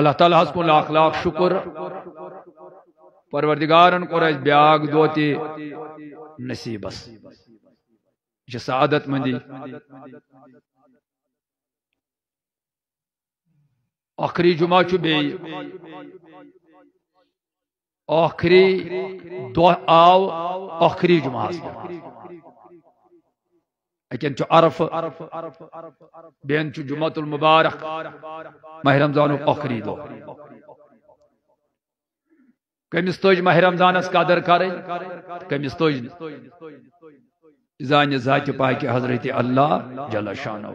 اللہ تعالی اللہ اخلاق شکر پروردگار بیاگ دوتی نصیبس یہ سعادت مندی آخری جمعہ آخری دو آو آخری جمعہ لیکن چو عرف بین چو جمعت المبارک مہ رمضان و اخری دو کمی ستوج مہ رمضان اس قادر کرے کمی ستوج زانی ذات پاکی حضرت اللہ جل شانو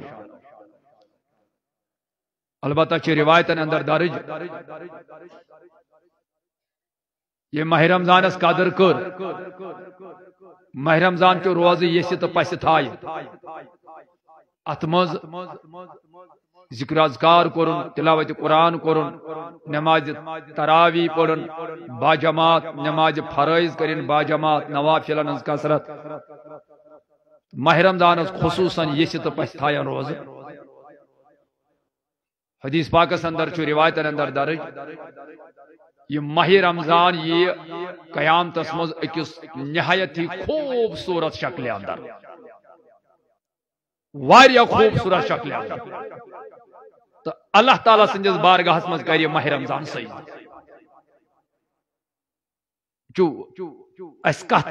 البتہ چی روایتن اندر دارج یہ مہ رمضان اس قادر کر ماہ رمضان روزی روز یسہ تو پس تھائے ات ذکر اذکار کرن تلاوت قرآن کرن نماز تراوی پا جماعات نماز فرائض کرن با جماعت نواب شلن کسرت ماہ رمضان خصوصا خصوصاً تو پس تھائی روزی حدیث پاک اندر چھ روایتن یہ ماہ رمضان یہ قیامتس ہی خوبصورت شکل اندر خوبصورت شکل اندر تو اللہ تعالیٰ سندس بارگاہ یہ ماہ رمضان اس صحیح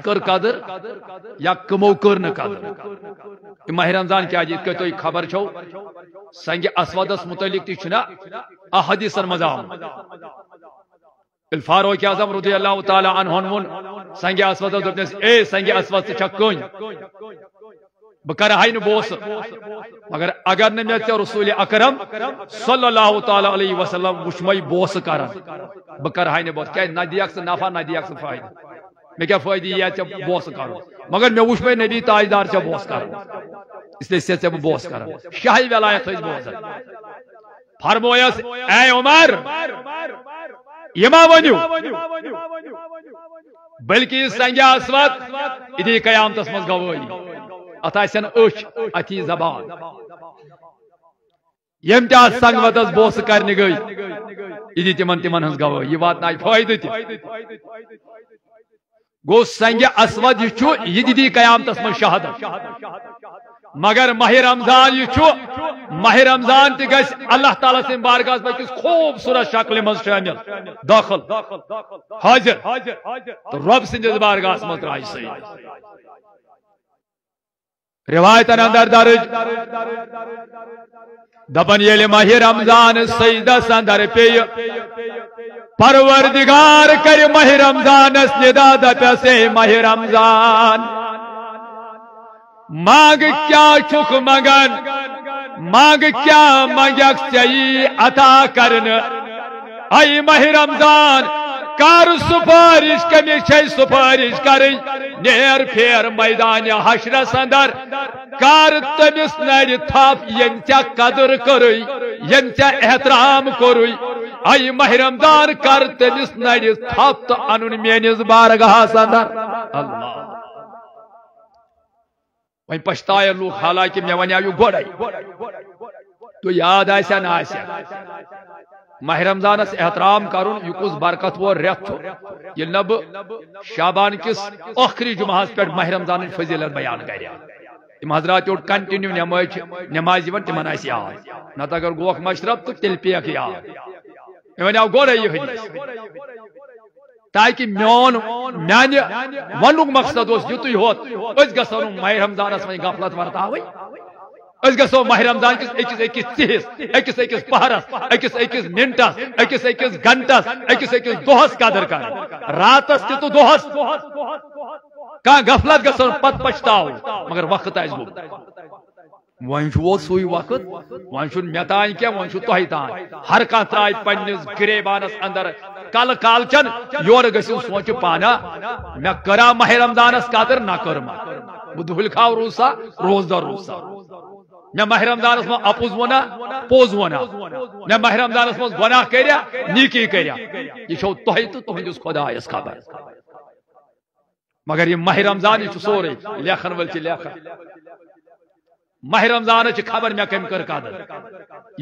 کر قدر یا کمو قدر ماہ رمضان کیا جیت کہ خبر چھو چو سادس متعلق چھنا احادیث مضام الفاروق اعظم رضی اللہ تعالی عنہ سنگی اسود اے سنگی اسود چکن بکر ہائی نو بوس مگر اگر نہ میتے رسول اکرم صلی اللہ تعالی علیہ وسلم وشمائی بوس کرن بکر ہائی نو بوس کیا نہ دیاک سے نافا نہ دیاک سے فائد میں کیا فائد یہ چا بوس کرن مگر میں وشمائی نبی تاجدار چا بوس کرن اس لئے سیت سے بوس کرن شاہی ولایت خیز بوس فرمویس اے عمر یما ونیو بلکی سنجا اسوات ادی قیام تس مز گوی اتا سن اچ اتی زبان یم تا سنگ ودس بوس کرنی گئی ادی تمن تمن ہنس گوی یہ بات نای فائدہ تی گو سنگ اسوات چو ادی دی تس مز شہادت مگر ماہ رمضان یہ ماہ رمضان تس اللہ تعالیٰ سارگاہ کس خوبصورت شکل مز شامل داخل تو رب سارگاہ مرائے روایت دبن ماہ رمضان پی پروردگار کر ماہ رمضان ندا ماہ رمضان مانگ کیا چھک مگن مانگ کیا مانگیک چی عطا کرن ای مہ رمضان کار سپارش کمی چھے سپارش کرن نیر پھیر میدان حشر سندر کار تمس نیر تھاپ ینچا قدر کروی ینچا احترام کروی ای مہ رمضان کار تمس نیر تھاپ تو انن مینز بارگاہ سندر اللہ وہیں پشتایا لوگ حالانکہ میں ونیا یو گوڑائی تو یاد ایسا نہ ایسا ماہ رمضان اس احترام کرن کس برکت و رت چھو یہ نب شابان کس آخری جمعہ اس پیٹ ماہ رمضان فضیلت بیان گئی رہا تم حضرات اور کنٹینیو نماز نماز جیون تمہن ایسا آئی نہ تاگر گوک مشرب تو تل پیا کیا میں ونیا گوڑائی یہ حدیث تاکہ میون میان ون مقصد یت گو ماہ رمضانس وی غفلت وتھ ماہ رمضان کس اکس اکس تہس اکس پہرس اکس اکس منٹس اکس اکس گنٹس اکس اکس دہس قدر کر رات غفلت گھو پت پچت مگر وقت آپ و سی وقت ون تان کی تہ تان ہر ترائے پنس گریبانس اندر کل کالچن یور گو سوچ پانا میں کرا ماہ رمضانس قطر نا بلکھا روزا روز دار روزا مہ ماہ رمضانس اپوز ونا پوز ونا مہ ماہ رمضانس نیکی کریا یہ چھو تہی تو تہندس خدا اس خبر مگر یہ ماہ رمضان یہ لیکھن لکھن چ لیکھن ماہ رمضان خبر کر قدر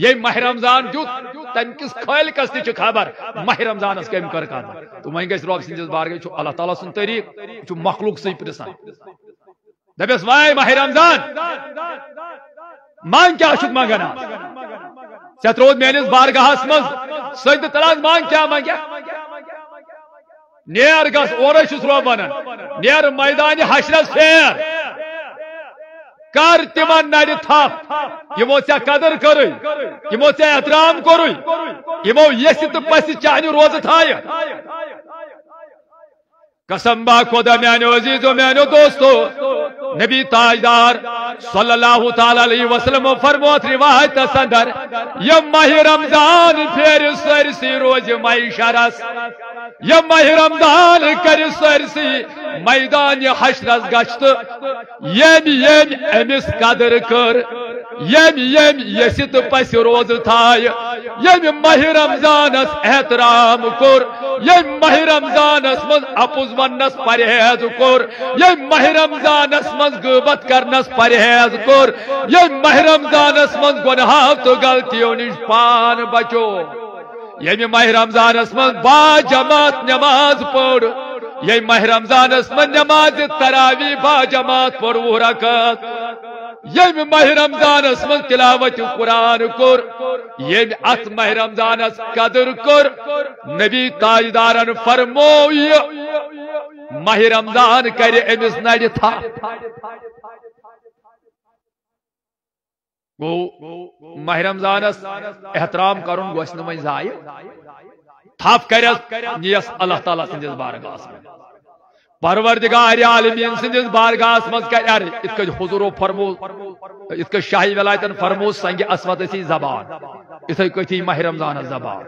یہ ماہ رمضان دیکھ تم کس خالقس ت خبر ماہ رمضانس کم کر قدر تو ون گوگ سندس چھ اللہ تعالیٰ سن طریق چھ مخلوق سے پرسان دس وائی ماہ رمضان منگ کیا منگانا چھ ترو میس بارگاہ مزے منگا مان کیا روبان نیر گس نیر میدان حشرس پھیر کر تمن نر تموہ قدر کر احترام کورو تو پس چانہ روز تھائے با خدا میانو عزیز و میانو دوستو نبی تاجدار صلی اللہ تعالی علیہ وسلم فرموت روایت یم ماہ رمضان پھر سرسی روز مائی یم ماہ رمضان کر سرسی میدان ہشرس گشت یم یم امس قدر کر یم یم کرس پس روز یم ماہ رمضانس احترام کور یم ماہ رمضانس من مپز ونس پرہیز کور یم ماہ رمضانس من غیبت کرنس پرہیز کور یم ماہ رمضانس من گناہ تو غلطیوں نش پان بچو یم ماہ رمضانس من با جماعت نماز پڑھ یہ ماہ رمضان اس من نماز تراوی با جماعت پر وہ رکت یہ ماہ رمضان اس من تلاوت قرآن کر یہ ات ماہ رمضان اس قدر کر نبی تاجدارن فرموئی ماہ رمضان کرے امس نر تھا ماہ رمضان اس احترام کرن کرم گوش نائیں تھپ کر نیس اللہ تعالیٰ بارگاہس مروردہ پروردگار عالمین سندس بارگاہ حضور و فرمو شاہی ولاتن فرمو سنگ سی زبان اتھے کتھی ماہ رمضان زبان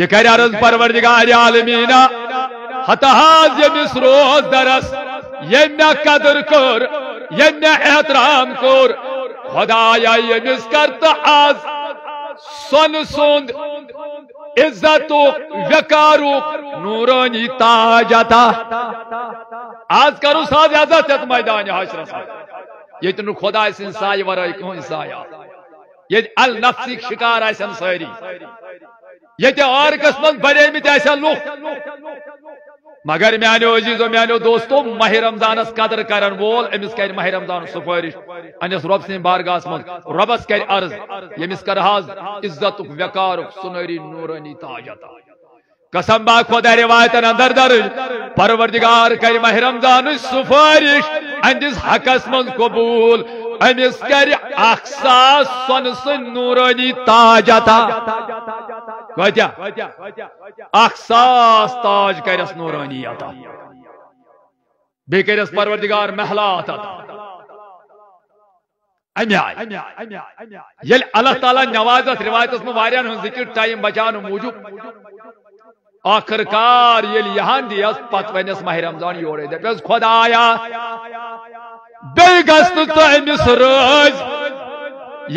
یہ عرض پروردگار عالمین عالمینہ حتحا یمس روز درس یہ قدر کر کے احترام کر کدایا یمس کر تو آز سند عزت و وقار و نورانی تاج عطا آج کرو ساز عزت ات میدان ہاشرا سا یہ تنو خدا اس انسان ورا کو انسان یہ النفسی شکار ہے سن ساری یہ تے اور قسمت بڑے میں ایسا لوگ مگر میانو عزیزو میانو دستو ماہ رمضانس قدر کرن وول امس کر ماہ رمضان سفارش انس رب رب اس ربس عرض یمس کر حاض عزت وقار سنری نورانی قسم با روایت اندر درج پروردگار کر ماہ رمضان حق اس حقس قبول امیس کر اخصاص سنس نورانی تاج آتا وجہ اخصاص تاج کرس نورانی آتا بے کرس پروردگار محلات آتا امی آئی یل اللہ تعالیٰ نوازت روایت اسم واریان ہن ذکر ٹائم بچان موجود آخر کار یل یہاں دی پتوینس مہ رمضان یورے دے پیس خدا آیا بیئی گست تو امس رز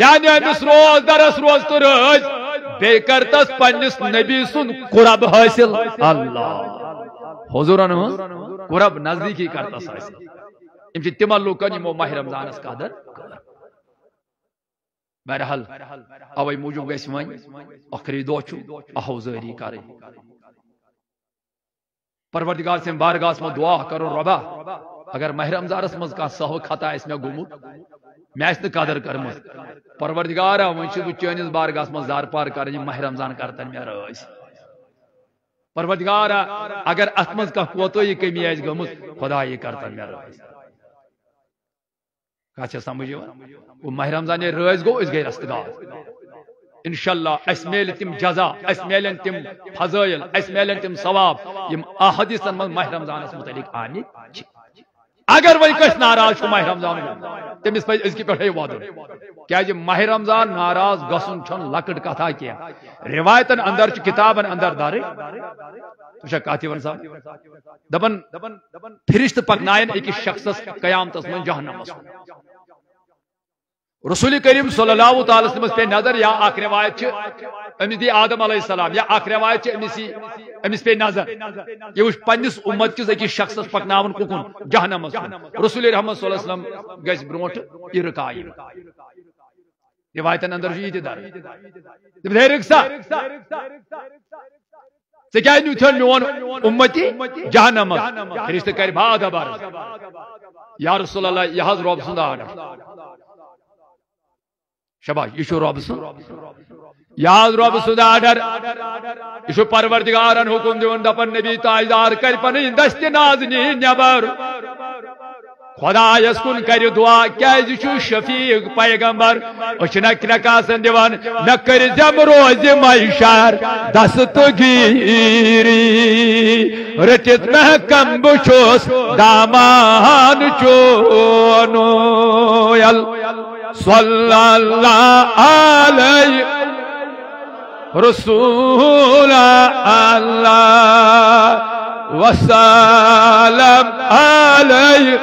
یعنی امس روز درس روز تو رز بیئی کرتس پنس نبی سن قرب حاصل اللہ حضورن ہن قرب نزدیکی کرتس حاصل ام چھ تمہ لوکن یمو ماہ رمضانس قدر بہرحال اوے موجود گژھِ وۄنۍ ٲخری دۄہ چھُ اہوزٲری کرٕنۍ پروردگار سٕنٛدِ بارگاہس منٛز دعا کرُن رۄبا اگر ماہ رمضانس مزہ سہو خطہ میں میرا گومت مدر کرم پروردگارہ ویسے بہت چنس دار پار کر ماہ رمضان کر تین میرے راض پرگارہ اگر ات مز موطی کمی خدا یہ کر سمجھ وہ ماہ رمضان یہ راض گئی رست گار اشاء اللہ اس ملے تم جزا اس ملین تم فضائل اس مل تم ثواب ہم احادیث ماہ رمضان متعلق آن اگر وہی کس ناراض چھو ماہ رمضان تمس پہ اس کی پڑھے وعدہ کیا جی ماہ رمضان ناراض گسن چھن لکڑ کتھا کیا روایتن اندر چھ کتابن اندر دارے تشا کاتی ون صاحب دبن دبن فرشت پگنائن ایک شخص قیامت اس جہنم اس رسول کریم صلی اللہ تعالی وسلم پہ نظر یا اخر روایت چ امس دی آدم علیہ السلام یا اخر روایت چ امس امس پہ نظر یہ وش پنس امت کی زکی شخص پکناون کو کون جہنم اس رسول رحمت صلی اللہ علیہ وسلم گیس بروٹ ارکائی روایتن اندر جی دار تب دیر رکسا سکیا نیو تھن میون امتی جہنم فرشتہ کر باد بار یا رسول اللہ یہ حضرت رب سندہ آدم شباش یہ رب رب سب آڈر یہ پروردگارن حکم دونوں دپان نبی تائیدار کر دست نازنی نبر خدا کن کر دعا کی شفیق پیغمبر اچھے نکاس دان نکر زم روز دس دست گیری رچت محکم بچوس دامان چونویل صلی اللہ علیہ رسول اللہ وسلم علیہ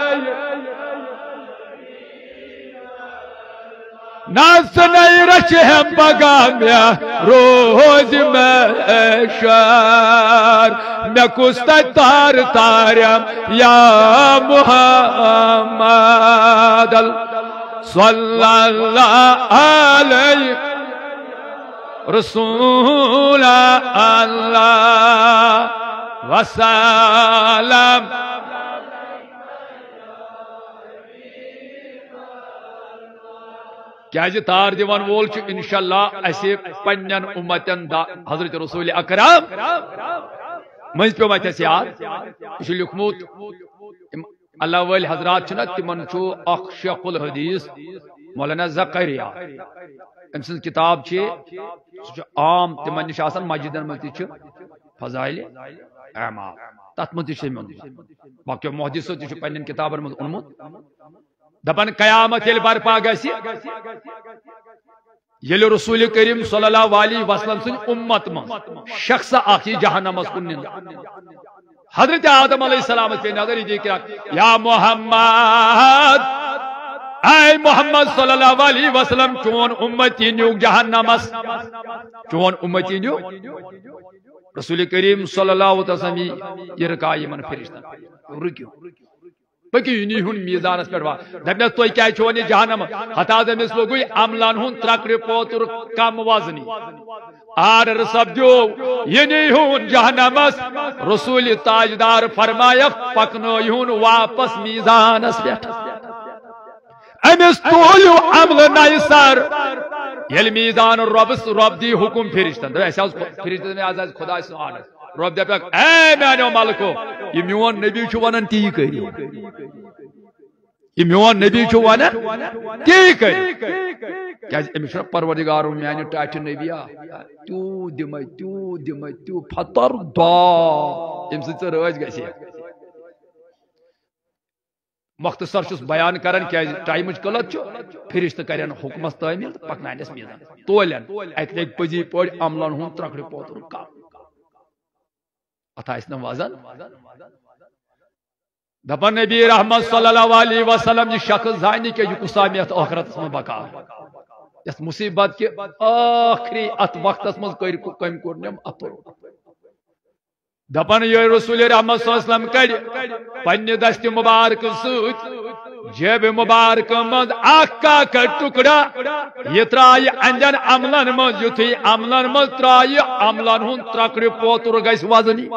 ناس نہیں رش ہے بگا موج مش میں کچھ تار تارم یا محمد اللہ صلی اللہ علیہ رسول اللہ وسلم کیا جی تار دیوان وول چھو انشاءاللہ ایسے پنین امتین دا حضرت رسول اکرام منز پہ امتین سیار اسے لکھموت اللہ و حضرت نا تمہ شیخ الحدیث مولانا ذکری ام سی سام تم نشان مسجد فضائل اعمال ایم آ تن بق محدید کتابن تنبن منمت دپان قیامت یل برپا یل رسول کریم صلی اللہ علیہ وسلم سن امت من شخص سمت مہ شہان حضرت آدم علیہ السلام کے نظر یا محمد اے محمد صلی اللہ علیہ وسلم چون امتی نیو جہان چون امتی نیو رسول کریم صلی اللہ علیہ وسلم یہ رکائی من رکیو پکی ینی ہن میزانس پیٹھ وا دپنا تو کیا چھو نے جہنم ہتا دمس لوگوی عملان ہن ترکڑ پوتر کم وزنی آر رسب جو ینی ہن جہنمس رسول تاجدار فرمایا پکنو ہن واپس میزانس پیٹھ امس تولیو عمل نایسر یل میزان ربس رب دی حکم فرشتن ایسا فرشتن میں آزاز خدا اس آنس رب دے پیک اے میانے ملکو یہ میون نبی چھو ونن تی کری یہ میون نبی چھو ونن تی کری کیا جی امیشن پروردگاروں میانے ٹاچن نبی آ تو دمائی تو دمائی تو پھتر دا امسی چھو روز گئی سی مختصر چھو بیان کرن کیا جی ٹائی مجھ کلت چھو پھر اس تکرین حکمت تاہی ملت پکنائنس میدن تولین ایک لیک پزی پوڑ عملان ہون ترکڑ پوتر کام اتنا وزن دپہ نبی رحمت صلی اللہ علیہ وسلم یہ شخص زانہ کے کس آخرت بکا یس مصیبت کے آخری ات وقت مز کم کوئی اپر دپن یہ رسول رحمت صلی اللہ علیہ وسلم کڑ پنی دست مبارک سوچ جیب مبارک مند آکا کا ٹکڑا یہ ترائی انجن عملن مند یہ تھی عملن مند ترائی عملن ہن ترکڑ پوتر گئیس وزنی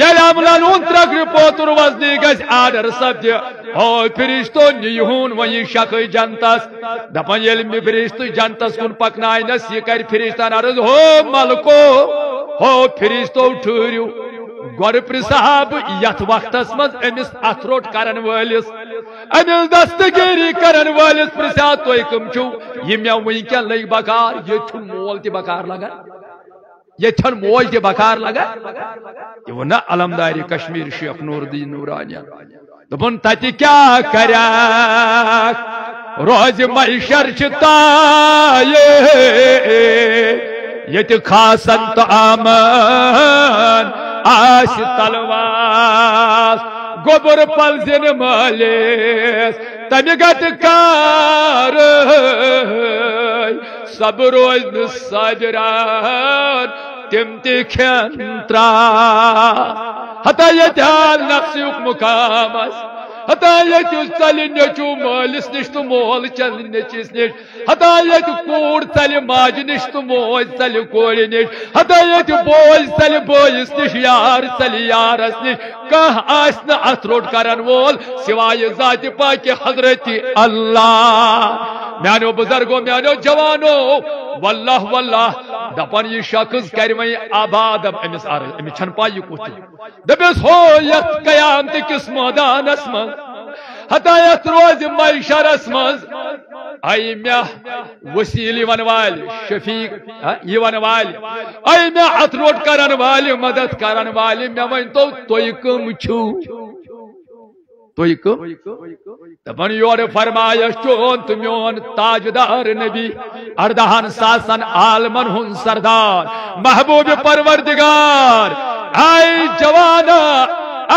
یل عملن ہن ترکڑ پوتر وزنی گئیس آدھر سب دی ہوئی پریشتو نیہون وہی شک جنتاس دپن یل می پریشتو جنتاس کن پکنائی نس یہ کر پریشتان عرض ہو ملکو ہو یت وقت پستہو گساب یقت مز ات روٹ کر تمہیں کم یہ منک لگی بکار یہ چھن مول تقار لگا چھن موج بکار لگا یہ علمداری کشمیر شیخ نور کیا کریا روز دینان دیا کرشر یت خاصن تو آمن آش تلواس گوبر پلزن مالیس مالیس کار سب روز سجرات ترا حتی یتیال نفسی مقام ہتا یتیو تل نچو مالس نش تو مول چل نچس نش ہتا یتیو کور تل ماج نش تو موج تل کور نش ہتا یتیو بوج تل بوجس نش یار تل یارس نش کہ آس نہ ات روٹ کرن وول سوائے ذات پاک حضرت اللہ میانو بزرگو میانو جوانو واللہ واللہ دپان یہ شخص کر وی آباد امس عرض امس چن ہو دمس ہویات کس میدانس مزح یت روز میشرس مز آئی ون وال شفیق ہاں، ون وال آئی مت اتروٹ کرن وال مدد کرن وال مے ون تو تی کم تُوئی کم تبن یور فرمایش چون میون تاجدار نبی اردہان ساسن عالمن من ہن سردار محبوب پروردگار آئی جوانا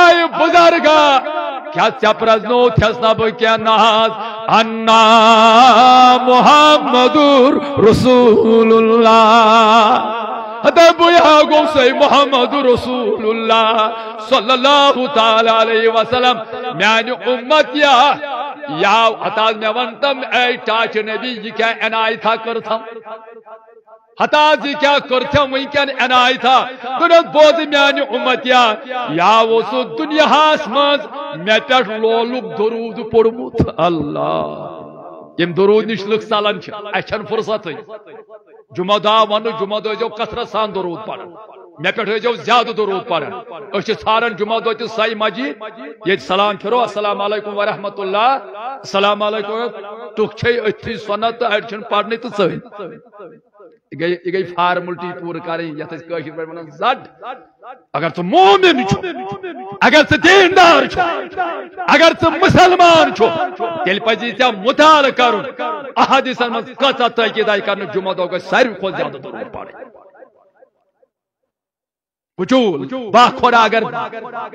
آئی بزرگا کیا چپرز نو تھیس نب کیا ناز انا محمد رسول اللہ ادب یا گوسی محمد رسول اللہ صلی اللہ تعالی علیہ وسلم میں امت یا یا حتاز میں ونتم اے چاچ نبی جی کیا انائی تھا کرتا حتازی کیا کرتا کیا انائی تھا دنس بود میں امت یا یا وہ سو دنیا آسمانز میں پیش لولک درود پڑموت اللہ یہ درود نشلک سالن چھا اچھا فرصت ہے جمعہ دا ون جمعہ دا جو کسرہ سان درود پر میں پیٹھے جو زیادہ درود پر اوشی سارن جمعہ دا جو سائی ماجی یہ سلام کرو السلام علیکم ورحمت اللہ السلام علیکم تکچھے اتھی سنت ایڈشن پارنی تو سوئی یہ گئی فارملٹی پور کریں یا تیس کاشر پر منان زد اگر تو مومن چھو اگر تو دیندار چھو اگر تو مسلمان چھو تیل پجیتیا مطال کرن احادیثان من قطع تاکید آئی کرن جمعہ دو دوگا سر کو زیادہ ضرور پارے بجول با خورا اگر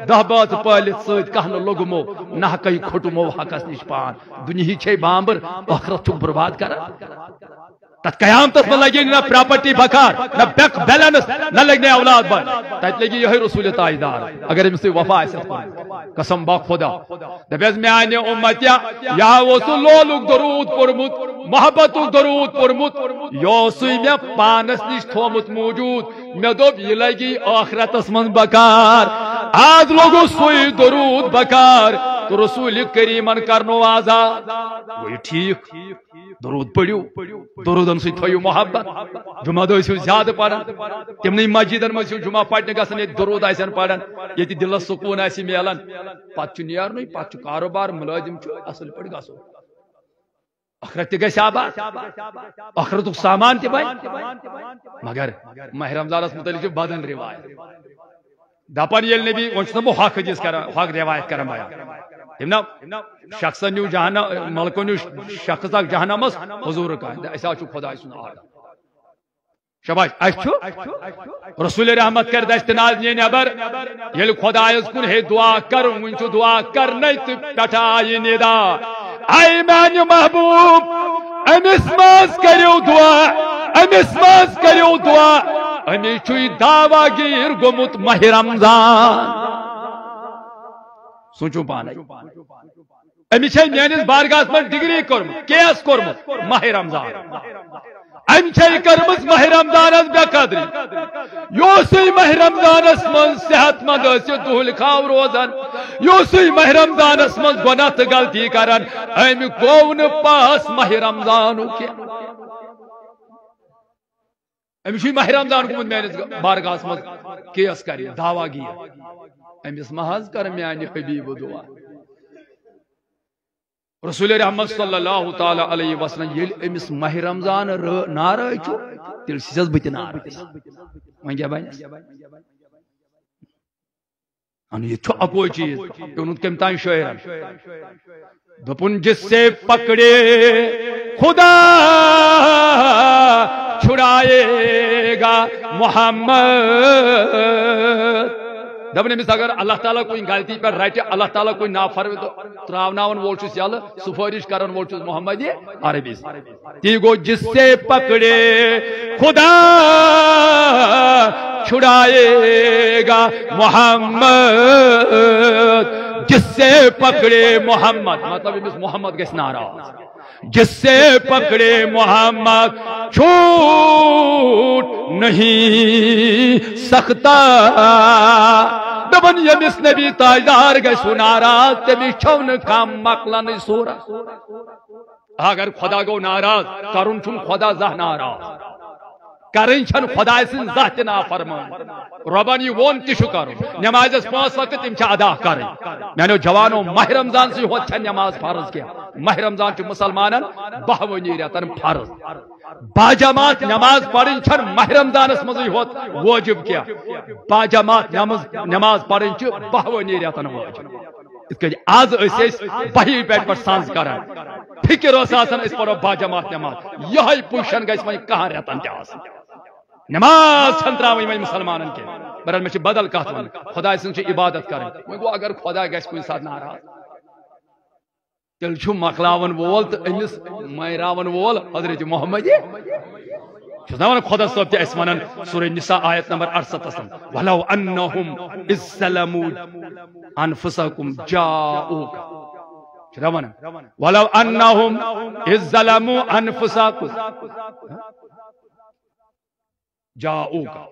دہبات پالت سید کہن لگمو نہ کئی کھٹمو حقس پان دنیا ہی چھے بامبر اخرت تم برباد کرن تت قیام تس میں لگی نا پراپرٹی بکار نا بیک بیلنس نا لگنے اولاد بن تت لگی یہ رسول تائیدار اگر ہم سے وفا ایسا قسم با خدا دبیز میں آئین امتیا یا وصول لول درود پرمت محبت درود پرمت یوسوی میں پانس نیش تھومت موجود میں دوب یہ لگی آخرت اسمن بکار آج لوگو سوی درود بکار تو رسول کریمن کرنو آزاد وہی ٹھیک درود پڑیو درودن سے تھویو محبت جمعہ دو اسیو زیادہ پڑھن تم نے مجیدن میں اسیو جمعہ پڑھنے گا سنے درود آئیسن پڑھن یہ تی دل سکون آئیسی میلن پچھو نیار نوی پچھو کاروبار ملازم چھو اصل پڑھ گا سو اخرت تک ہے اخرت تک سامان تھی بھائی مگر محرم زارس مطلی جو بدن روایت دپن یل نبی ونچنا مو حق جیس کرن حق روایت کرن بھائی تم شخص نیو جہان نلکو نیو شخص اخ جہان حضور خدا سن سعد شباش رسول رحمت کر دست ناز نی نبر یل خدا اس کن ہے دعا کر دعا کر نئی مان محبوب امس ماز کریو دعا امس ماز کریو دعا امی دعوا گیر گوت ماہ رمضان سوچو پانے امی چھے میانیز بارگاز من ڈگری کرم کیس کرم مہ رمضان امی چھے کرمز مہ رمضان از بے قدری یوسی مہ رمضان اس من صحت مند اسی دول خاو روزن یوسی مہ رمضان اس من گنات گلتی کرن امی گون پاس مہ رمضانو کیا امی چھے مہ رمضان کو من میانیز بارگاز من کیس کری دعویٰ گیا امیس محض کر میانی حبیب دعا رسول رحمت صلی اللہ تعالی علیہ وسلم یل امس مہ رمضان نارا چھو تیل سیزز بیتی نارا مان گیا بھائی نیس انہوں نے یہ چھو اپو چیز کہ انہوں نے کمتائی شوئے رہا جس سے پکڑے خدا چھڑائے گا محمد دپس اگر اللہ تعالیٰ کوئی غلطی پہ رٹہ اللہ تعالیٰ کوئی نافر وول یل سفارش وول محمد یہ عربی تی گو سے پکڑے خدا چھڑائے گا محمد جس سے پکڑے محمد مطلب امس محمد گھس ناراض جس سے پکڑے محمد چھوٹ نہیں سکتا دبن نے بھی تاجدار گئے سنا رات تبی چون کا مقلا نہیں سورا اگر خدا گو ناراض کرن چون خدا زہ ناراض کرن چھن خدا سا فرمان ربن یہ ون کر نماز پانچ وقت ادا کر میان جوانو ماہ رمضان سی نماز فرض کیا ماہ رمضان مسلمان بہونی رتن فرض جماعت نماز پڑھن چھن ماہ ہوت واجب کیا با جماعت نماز نماز پڑی بہونی رتن واجب اس کے آز بہی پر سانس کر فکر اس پر با جماعت نماز یہی یہ گیس میں کہاں رہتا ت نماز تراوی مسلمان کی برحال مجھے بدل کت ون خدا سن عبادت کریں وہ گو اگر خدا گس کوئی ساتھ نہ رہا ناراض چھ مخلاون وول انس امس میراون وول حضرت محمد ونان خدا صٲب تہِ اسمانن سورہ نساء آیت نمبر اَرسَتَس وَلَو اَنَّهُمْ اِزَّلَمُوا اَنفُسَکُم جاؤوک وَلَو اَنَّهُمْ اِزَّلَمُوا اَنفُسَکُم جاؤ کا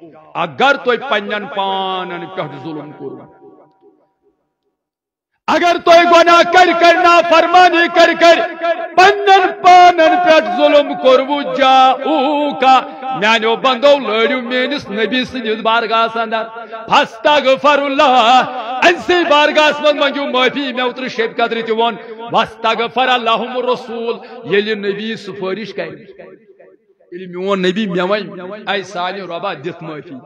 اگر تو پنجن پانن پہت ظلم کرو اگر تو گناہ کر کر نا فرمانی کر کر پنجن پانن پہت ظلم کرو جاؤ کا میانیو بندو لڑیو مینس نبی سنید بارگاہ سندر پستاگ اللہ انسی بارگاہ سمد منگیو مہفی میں اتر شیب کا دریتی وان پستاگ اللہم رسول یلی نبی سفرش کہیں ایلی میون نبی میون ای سانی ربا دیت موفی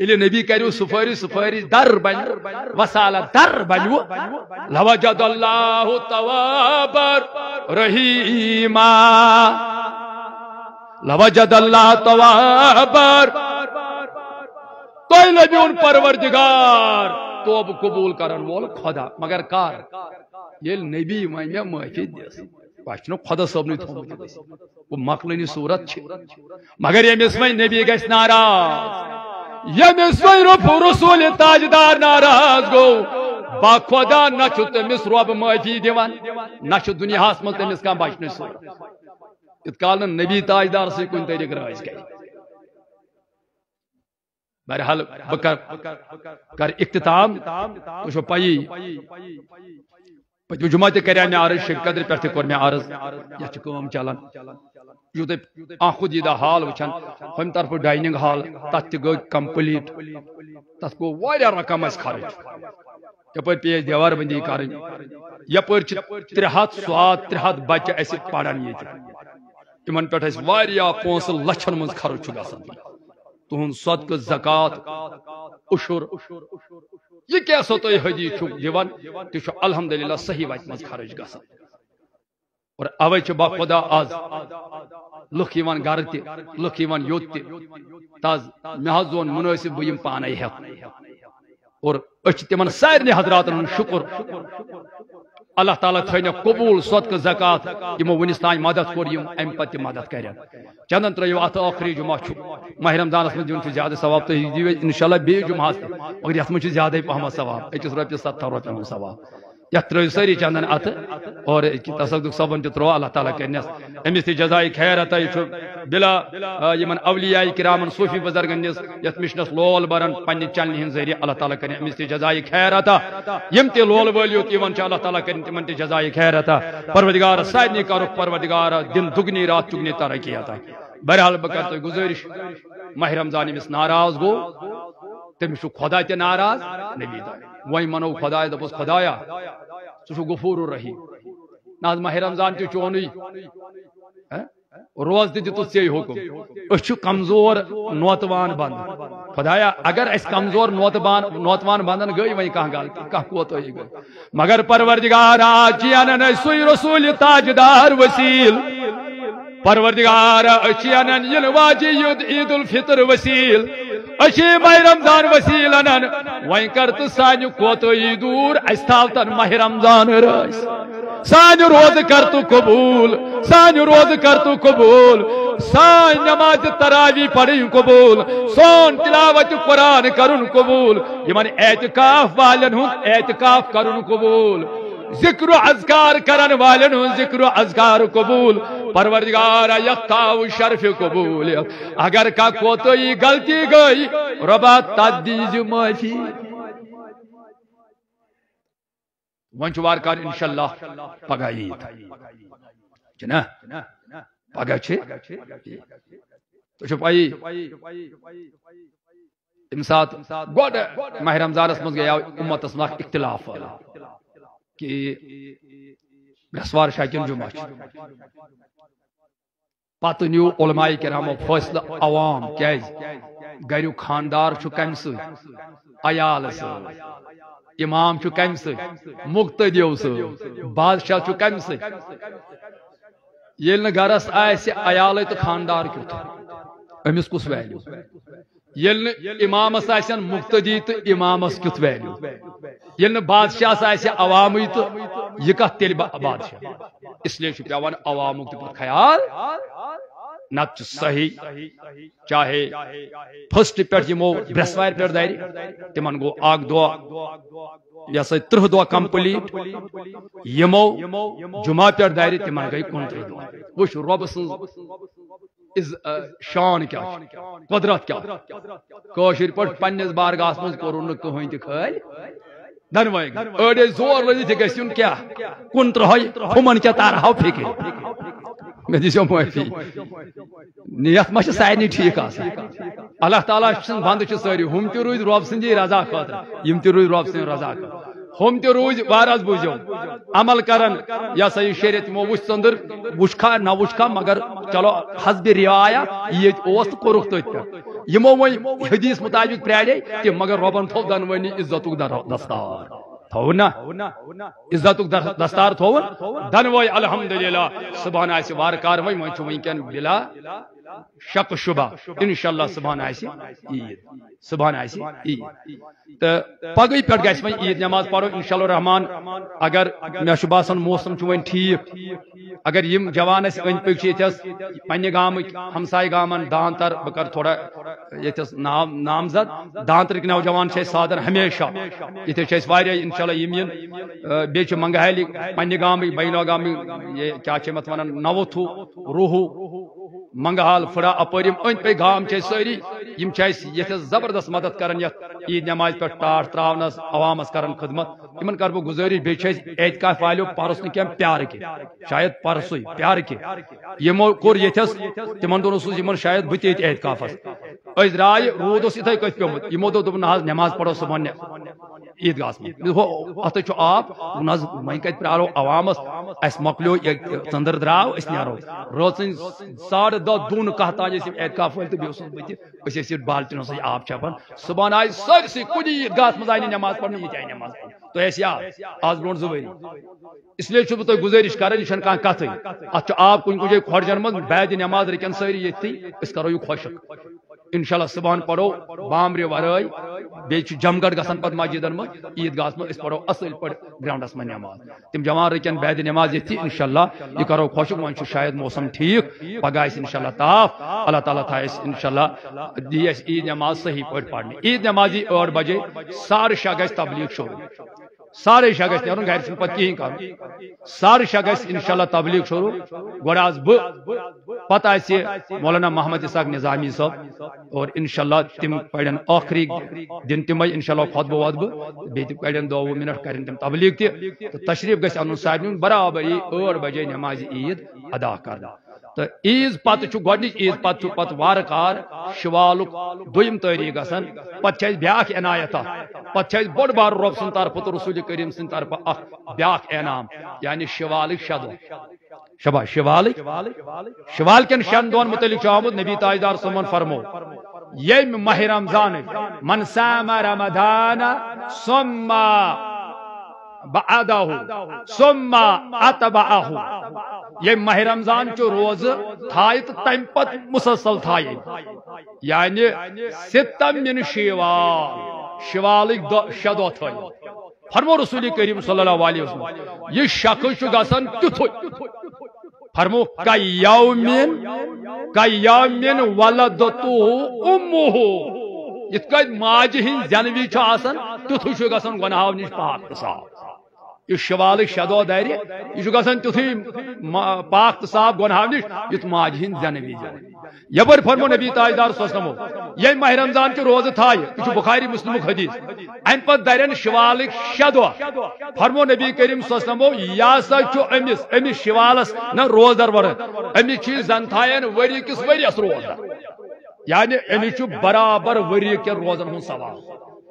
ایلی نبی کریو سفری سفری در بنی وسال در بنی لوجد اللہ توابر رحیما لوجد اللہ توابر کوئی نبی ان پروردگار توب قبول کرن مول خدا مگر کار ایلی نبی میں موفی دیسی پچھنو خدا صاحب نے تھو مجھے دیسے وہ مقلنی صورت چھے مگر یہ مصوی نبی گیس ناراض یہ مصوی رب رسول تاجدار ناراض گو با خدا نچو تمس رب مجی دیوان نچو دنیا حاس تمس مس کام صورت سو اتقالن نبی تاجدار سے کن تیری گرائز گئی بہرحال بکر کر اکتتام مجھو پائی پتہ جمعہ تے کریا میں عرض شیخ قدر پہ تے کر میں عرض یا چھ کام چلن یو تے اخو دی دا حال وچن ہم طرف ڈائننگ ہال تات تے گو کمپلیٹ تس گو واری رقم اس کھارے یپر پی دیوار بندی کر یپر چھ تر ہاتھ سوا تر ہاتھ بچ اس پڑن یت جی۔ تمن پٹ اس واری پونس لچھن من خرچ چھ گسن تہن صدقہ زکات عشر یہ کیا سو تو یہ حدیث چھو دیوان یوان چھو الحمدللہ صحیح وائد مز خارج گا سا اور اوے چھو با خدا آز لکھ ایوان گارتی لکھ ایوان یوتی تاز محضون منویسی بویم پانائی ہے اور اچھتی من سائرنی حضراتن شکر اللہ تعالیٰ تھوئینے قبول صدق زکاة ایمو ونستان مدد کوریم ایم پتی مدد کریم چندن ترویوات آخری جمعہ چھو ماہ رمضان اس میں جن سے زیادہ ثواب تو ہی جیوے انشاءاللہ بے جمعہ سے مگر یہ اس میں چھو زیادہ ہی پہمہ ثواب ایچس روپی ستھا روپی ہمیں ثواب یا ترو سری چندن ات اور تصدق صبن تہ ترو اللہ تعالیٰ کرنس امس تہ جزائے خیر عطا یہ بلا یمن اولیاء کرامن صوفی بزرگن نس یت مشنس لول برن پنہ چلنہ ہن ذریعہ اللہ تعالیٰ کرن امس تہ جزائے خیر عطا یم تہ لول ولیو تمن چ اللہ تعالیٰ کرن تمن تہ جزائے خیر عطا پروردگار سادنی کرو پروردگار دن دگنی رات چگنی ترقی عطا بہرحال بکر تو گزارش ماہ رمضان امس ناراض گو تمس خدا تہ ناراض نبی دار وای منو خدای د بوس خدایا سو غفور الرحیم ناز ماہ رمضان تی چونی ہاں؟ روز دی تو سی حکم اس کمزور نوتوان بند خدایا اگر اس کمزور نوتوان نوتوان بندن گئی وے کہاں گال کہ قوت ہوئی گئی مگر پروردگار اچیاں نے سوئی رسول تاجدار وسیل پروردگار اچیاں نے یل واجی ید عید الفطر وسیل اشی ماہ رمضان وسیلن وین کر تو سانی کوتوی دور یہ تن ماہ رمضان سانی روز کر تو قبول سانی روز کر تو قبول سان نماز تراوی پڑی قبول سون تلاوت قرآن کرن قبول انتقاف والن اعتقا کرن قبول ذکر و عذکار کرن والنو ذکر و عذکار قبول پروردگار یقتاو شرف قبول اگر کا کوتوی گلتی گئی ربا تدیز مافی منچو کار انشاءاللہ پگائی تھا چھنا پگا چھے تو چھو پائی امسات گوڑ مہر امزار اسمز گیا امت اسمزار اختلاف کہ شاہ شاکن جمعہ پتہ نیو علمائے کرامہ فیصلہ عوام کی گریو خاندار چھو کم سیا امام چھو کم مقتدیو دیوس بادشاہ چھو کم آئے سے عیا تو خاندار تھا کتس کس ویلیو یلنہ امام اس آئیسی مقتدی تو امام اس کت ویلیو یلنہ بادشاہ اس آئیسی عوامی تو یہ کہا تیل بادشاہ اس لئے شکریہوان عوام اکتے پر خیال نچ صحیح چاہے فسٹ پیٹ جی مو بریسوائر پیٹ دائری تیمان گو آگ دعا یا سای ترہ دعا کمپلیٹ یمو جمعہ پیٹ دائری تیمان گئی کون تری دعا وش رب سنز شان کیا قدرت کیا کوشر کوشیر پر پنیز بار گاسمز کورو انہوں نے کہوں انتی کھل اوڑے زور رجی تھی کہ سن کیا کن ترہائی ہمان کیا تارہاو پھیکے میں دیسے ہم ہوئے نیت مشہ سائی ٹھیک آسا اللہ تعالیٰ شن بھاندو چھ ساری ہم تیروید رواب سنجی رضا خاطر ہم تیروید رواب سنجی رضا خاطر ہم تہ روز واراز بوزیو عمل کرن یا سا یہ شریعت مو وچھ ژندر وچھا نہ وچھا مگر چلو حسب رعایا یہ اوس کوروک تت پہ یمو ون حدیث مطابق پریڑے تہ مگر ربن تھو دنونی عزت دستار تھو نا عزت دستار تھو دنوے الحمدللہ صبحن آسہ وارکار ون ون چھ کن بلا شک شبہ انشاءاللہ سبحان آسی عید سبحان آسی عید تو پگئی پیٹ گیس میں عید نماز پارو انشاءاللہ رحمان اگر میں شباسن موسم چوئن ٹھیک اگر یم جوان اس ان پیک چیتس پنی گام ہمسائی گامن دانتر بکر تھوڑا یتس نام نامزد دانتر کے نوجوان چھے سادر ہمیشہ یتے چھے واریا انشاءاللہ یم بیچ منگہلی پنی گام بینو گام یہ کیا چھے مت ونن نوتھو روحو منگال فرا اپریم اند پی گام چی سری یم چی اس یت زبردست مدد کرن یت عید نماز پہ ٹاٹ تراونس عوامس کرن خدمت امن کر بو گزارش بی چی اس اعتکاف والو پرس نے کم پیار کی شاید پرسوی پیار کی یمو کور یت اس تمن دونوں سو یمن شاید بت ایت اعتکاف از رائے رود اس تھے کت پمت یمو دو نماز پڑھو سبن عید گاہ آپ نظر ون کت پیارو عوامس اس اہس مکلی اس دراصو روزن ساڑ دہ دون کہ بالٹین آپ چھپان صبح آئی سرس عیدگاہ نماز پی نماز پڑھنے آز برو زی اس لیے تبھی گزش کر آب کنجن من باد نماز رکن ساری اس کرو یہ خوشک انشاءاللہ اِنشاء بامری ورائی بیچ بام گسن پت گڑھ گسان عید گاس منظ اس پڑھو اصل پہ گرانڈس من نماز تم جان رکن یہ تھی انشاءاللہ یہ کرو خوشک وانچو شاید موسم ٹھیک پگائیس انشاءاللہ تاف اللہ تعالیٰ تھوڑی انشاء اللہ دی عید نماز صحیح پڑ پہ عید نمازی اور بجے سار شی گیس تبلیغ شروع سارے شخص نیرون غیر سن پتہ کہیں کام سارے شخص انشاءاللہ تبلیغ شروع گوڑا از بہ پتہ اسے مولانا محمد عساق نظامی صاحب اور انشاءاللہ تم پیڑن آخری دن تم بھائی انشاءاللہ خود بواد بہ بیتی پیڑن دو وہ منٹ کرن تم تبلیغ تی تشریف گیس انسائیم برابری اور بجے نماز عید ادا کردہ تو عز پہ گو پت چھ پتہ پہ کار شوالک دم تخ گتھی بیاایا عنایت اہ پہ بڑ بار رب سن طرف تو رسول کریم اخ اخاق انعام یعنی شوالک شبا شوالک شوال کن شن دتعلق آمت نبی تاجدار سمن فرمو یم ماہ رمضان من سام رمضان سما بعدہ سما اتبعہ یہ ماہ رمضان چو روز تھائی تو تم پت مسلسل تھائی یعنی ستم من یعنی شیوال شوالک شدو تھائی فرمو رسول کریم صلی اللہ علیہ وسلم یہ شخص چو گسن تتھو فرمو کیومن کیومن ولدتو امہو یتھ کٔنۍ ماجہِ ہٕنٛز زٮ۪نوی چھُ آسان تیُتھُے چھُ گژھان گۄنہو نِش پاک حساب یہ شوالک شدو در یہ گان تیتھی پاک تو صاف گنہا نش یت ماج ہند وز یپر فرمو نبی تاجدار سوسنو یہ ماہ رمضان کے روز یہ بخاری مسلم حدیث پت درن شوالک شدو فرمو نبی کریم سمو یہ سا امس شوالس نوز در و زن تھائن وری کس ورس روزہ یعنی امس برابر وری کے روزن سوال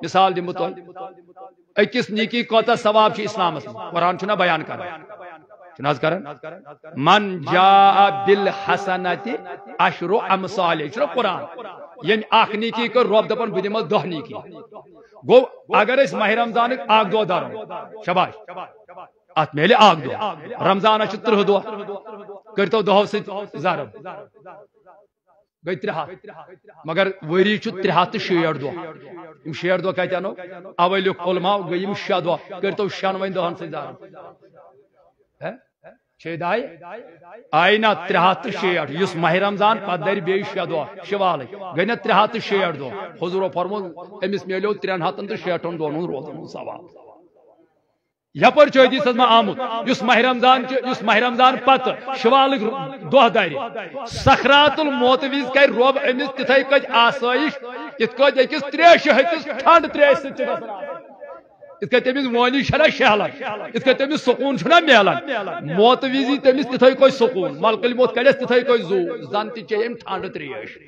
مثال دموہ اکس نیکی کوتا ثواب چھ اسلام اسلام قرآن چھنا بیان کر چناز کرن من جاء بالحسنات عشر امثال چھ قرآن یم یعنی اخ نیکی کر رب دپن بدم دہ نیکی گو اگر اس ماہ رمضان اگ دو دارو شباش ات میلے اگ دو رمضان چھ تر دو کرتو دہ سے زارب گئی تہ مگر وری چھ ہاتھ تو شیٹ دہ شیٹ دہ کتو اولی علماء گئی شہ دہ کرتو دہن ترے ہاتھ تو شیٹ اس ماہ رمضان پتہ در بی شہ شوال گئی نا ترے ہاتھ تو شیٹ دہ حضورت فرم امس ملی ترن ہاتن تو شیٹن دونوں ثواب یپر چوئی دیس از ما آمود یس ماہ رمضان چوئی یس ماہ رمضان پت شوالک دوہ داری سخرات الموتویز کئی روب امیس تیتھائی کچ آسائش کت کو جاکس تری شہر کس تھانڈ تری ایسی چکا اس کے تمیز مونی شنا شہلا اس کے تمیز سکون شنا میلا موتویزی تمیز تیتھائی کوئی سکون ملقل موت کلیس تیتھائی کوئی زو زانتی چیئیم تھانڈ تری ایسی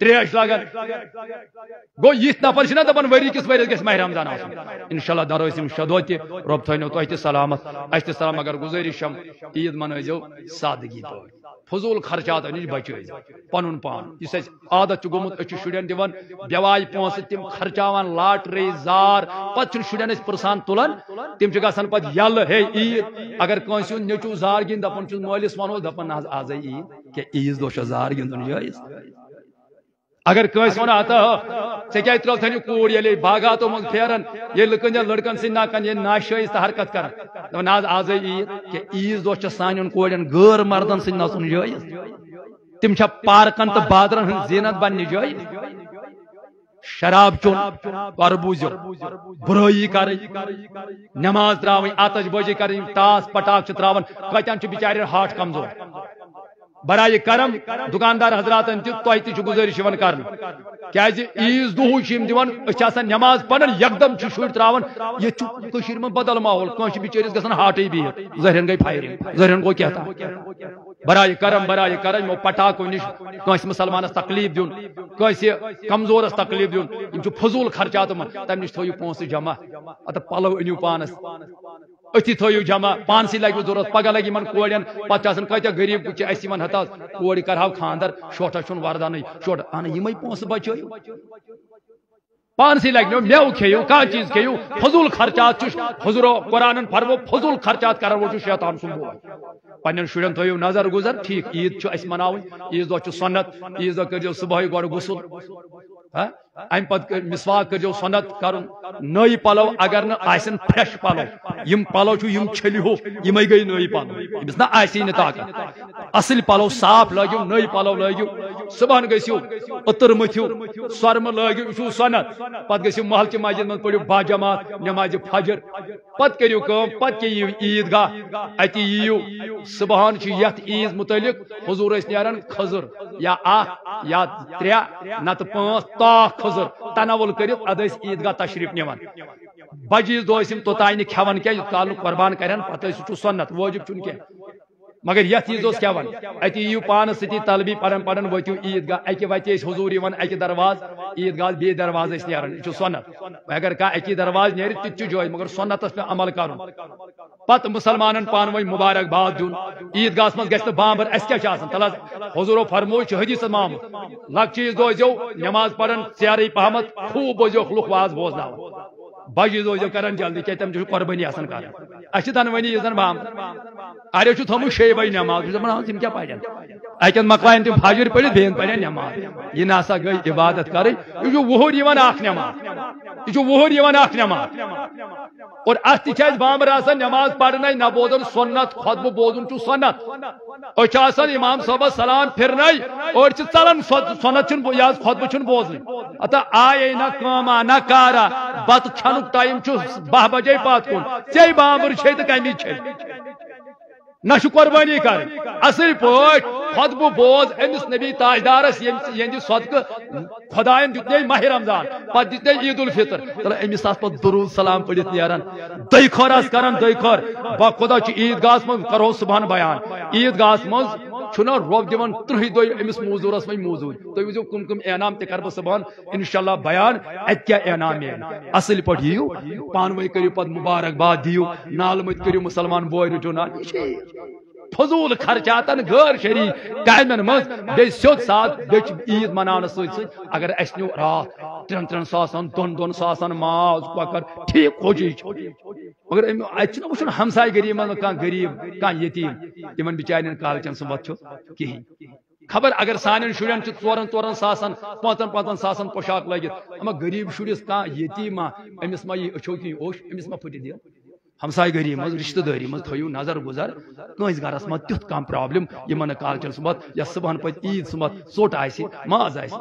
تریش لگان گو یہ نفر چھ دپان وری کس ورس گھس ماہ رمضان آن ان شاء اللہ درو شدو تہ رب تھو تہ سلامت اس سلام اگر گزرشم عید منزو سادگی پہ فضول خرچات نش بچو پن پان اس عادت گومت شرین دن بیوائے پوسہ تم خرچان لاٹری زار پتہ شرین پرسان تلان تم گھن پہ یل ہے عید اگر کنس نیچو زار گن دپان مالس ونو دپان نا آز آئی عید کہ عید دہ زار گندن جائز اگر کنس ون آتا کیا ترو تھنی کور یلی باغا تو مگ پھیرن یہ لکن جن لڑکن سن ناکن یہ ناشائز تحرکت کرن تو ناز آزے ایر کہ ایز دوچہ سانیون کوڑن گر مردن سن ناسون جائز تم چھا پارکن تو بادرن ہن زینت بننی جائز شراب چون بربوزیو بروئی کاری نماز دراوی آتش بوجی کاری تاس پٹاک چھتراون کچان چھ بیچاری ہاتھ کمزور برائے کرم دکاندار حضرات تہ تزش کرز دسان نماز پندم یکدم شروع ترا یہ من بدل ماحول کنس گھن ہاٹے بہت ذہن گئی فائرنگ زہرین گو کیا برائے کرم برائے کرم پٹاکو کس مسلمان تکلیف دن کمزورس تکلیف دن فضول خرچات تم نش تیو پونس جمع پلو انیو پانس اتھی تھو جمع پانسی لگ ضرورت پگہ لگی کور پاتا کتیا غریب اسن کورہ خاندر شوٹہ چھ شوٹ اہن پونس بچو پانسی لگ میو کھیو کا چیز کھیو فضول خرچات حضور قرآن فرو فضول خرچات کر وہ سن بو پنن پن تھو نظر گزر ٹھیک عید اس مناوی عید دہ سنت عید دہی صبح گڑ غسل ام ہاں؟ پت مسواک کر جو سنت کر نئی پلو اگر نہ آسن فریش پلو یم پلو چھو یم چھلی ہو یمے گئی نئی پلو بس نا آسی نہ طاقت اصل پلو صاف لاجو نئی پلو لاجو سبحان گسیو پتر متھیو سرم لاگیو چھو سنت پتہ گسیو محل کی مسجد من پڑیو با جماعت نماز فجر پتہ کریو کام پتہ کی عید گاہ اتی یو سبحان چھ یت عید متعلق حضور اس نیرن خزر یا ا یا تریا نت پانچ تا خزر تناول کریو ادس عید گاہ تشریف نیوان بجیز دوسم اسم توتائی نے کیا یو تعلق قربان کرن پتہ چھو سنت واجب چھن کیا مگر یہ پان ستی طلبی پرن پرن وتیو عید گاہ اکہ وتی حضور اک درواز عید گاہ بی درواز اس ن سنت اگر کا اکی درواز نیے جوی مگر اس پہ عمل کرن پت پان وے مبارک باد دین عید گاہ منسوخ بامبر اہسان تلا حضور و فرموی حدیث دو جو نماز پرن سیاری پہمت خوب بوزیو خلق واز بوزنا بجید ہو جو کرن جلدی چاہیے تم جو قربانی آسان کار اچھے تن یہ یزن بام ارے چھو تھمو شی بج نماز جو من تم کیا پاجن اچن مکلائن تم فجر پڑھ بین پڑھ نماز یہ ناسا گئی عبادت کرے جو وہر یوان اخ نماز جو وہر یوان اخ نماز اور اس تی چاہیے بام راسا نماز پڑھنا نہ بودن سنت خود بو بودن سنت او چا امام صاحب سلام پھرنا اور چھ چلن سنت چھن بو چھن بوزن اتا آئے نہ کاما نہ کارا بات چھن ٹائم بہ بجے پات کن چانبر چھ تو کن قربانی کر اصل پاٹ خود بوز امس نبی تاجدارس صدقہ خدا دت ماہ رمضان پہ دے عید الفطر امس آپ پہ درود سلام پلت نیران دے آس آران دے خور با خدا عید من کرو صبح بیان عید گاہس مز چھنا روب دیوان ترہی دوئی امس موزور اس میں موزور تو یہ کم کم اعنام تے کربا سبان انشاءاللہ بیان ایت کیا اعنام ہے اصل پڑھ دیو پانوے کریو پد مبارک بات دیو نال مجھ کریو مسلمان بوئی رجو نال یہ فضول خرچاتن غیر شری کامن مز بے سوت سات بیچ عید منانے سوی سوی اگر اس نیو رات ترن ترن ساسن دون دون ساسن ماز پکر ٹھیک کوجی مگر ایم اچن وشن ہمسائے گری من کان غریب کان یتیم یمن بیچارن کال چن سمت چھ کی خبر اگر سانن شورن چھ تورن تورن ساسن پانچن پانچن ساسن پوشاک لگیت اما غریب شورس کان یتیم ما امس ما یی اچھو کی اوش امس ما پھٹی دیو ہمسائی گری مز رشتہ داری مز تھو نظر گزر کنس گرس مز تیت کم پرابلم یہ کالچن سمت یا صبح پہ عید سمت ثوٹ آس ماز آس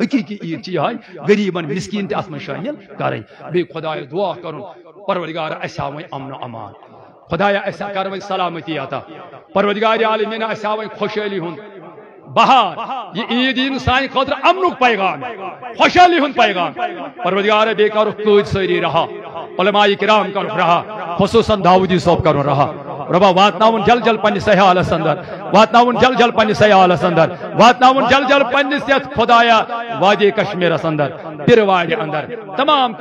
حقیقی عید یہ غریبن مسکین تہ من شامل کریں بیس خدا دعا کرن پروردگار اس امن و امان خدایا اس کر سلامتی عطا پروردگار عالمین اس خوشحالی ہند بہار یہ عید سان خاطر امنک پیغام خوشحالی ہند پیغام کر سری رہا علماء کرام کر رہا خصوصاً داؤدی صاحب کر رہا ربا واتناون جل جل پنس سیاس اندر واتناون جل جل پنس سیاحس اندر وات جل جل پہ خدایا وادی کشمیر اندر پھر والے اندر تمام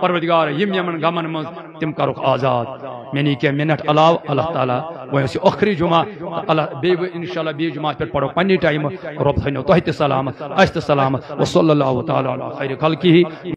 پروردگار یم یمن غمن مز تم آزاد میں نہیں کہ منٹ علاو اللہ تعالیٰ ویسے اخری جمعہ اللہ ان انشاءاللہ اللہ جمعہ جمعہ پڑھو پنی ٹائم رب تھنیو تہ سلامت اس سلامت وصل اللہ تعالیٰ خیر خلقی